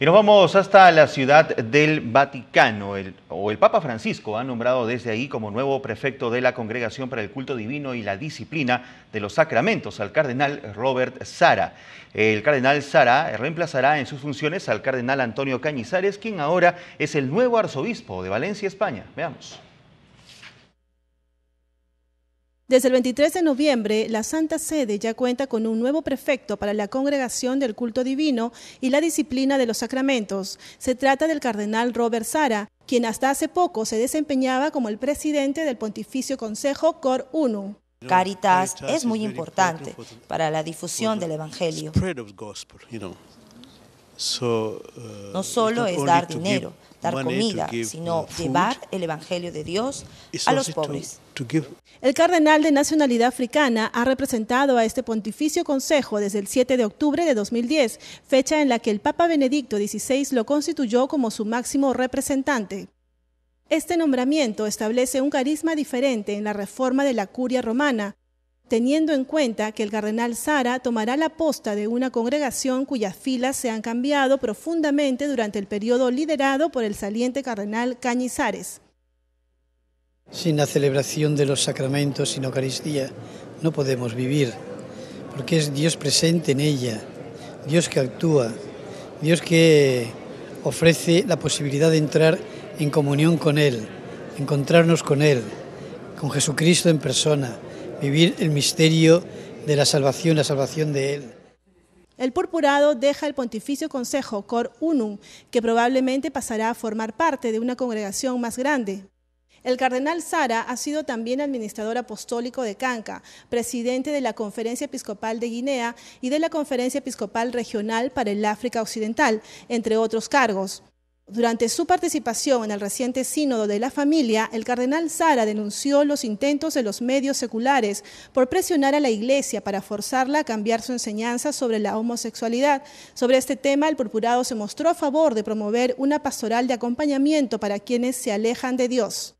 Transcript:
Y nos vamos hasta la ciudad del Vaticano. El, o el Papa Francisco ha nombrado desde ahí como nuevo prefecto de la Congregación para el Culto Divino y la Disciplina de los Sacramentos al cardenal Robert Sara. El cardenal Sara reemplazará en sus funciones al cardenal Antonio Cañizares, quien ahora es el nuevo arzobispo de Valencia, España. Veamos. Desde el 23 de noviembre, la Santa Sede ya cuenta con un nuevo prefecto para la congregación del culto divino y la disciplina de los sacramentos. Se trata del cardenal Robert Sara, quien hasta hace poco se desempeñaba como el presidente del Pontificio Consejo Cor Unum. Caritas es muy importante para la difusión del Evangelio. Uh, no solo es dar dinero, dar comida, uh, sino llevar el Evangelio de Dios a los pobres. El cardenal de nacionalidad africana ha representado a este pontificio consejo desde el 7 de octubre de 2010, fecha en la que el Papa Benedicto XVI lo constituyó como su máximo representante. Este nombramiento establece un carisma diferente en la reforma de la curia romana, teniendo en cuenta que el cardenal Sara tomará la posta de una congregación cuyas filas se han cambiado profundamente durante el periodo liderado por el saliente cardenal Cañizares. Sin la celebración de los sacramentos, sin Eucaristía, no podemos vivir, porque es Dios presente en ella, Dios que actúa, Dios que ofrece la posibilidad de entrar en comunión con Él, encontrarnos con Él, con Jesucristo en persona vivir el misterio de la salvación, la salvación de Él. El purpurado deja el Pontificio Consejo Cor Unum, que probablemente pasará a formar parte de una congregación más grande. El cardenal Sara ha sido también administrador apostólico de Canca, presidente de la Conferencia Episcopal de Guinea y de la Conferencia Episcopal Regional para el África Occidental, entre otros cargos. Durante su participación en el reciente sínodo de la familia, el cardenal Sara denunció los intentos de los medios seculares por presionar a la Iglesia para forzarla a cambiar su enseñanza sobre la homosexualidad. Sobre este tema, el purpurado se mostró a favor de promover una pastoral de acompañamiento para quienes se alejan de Dios.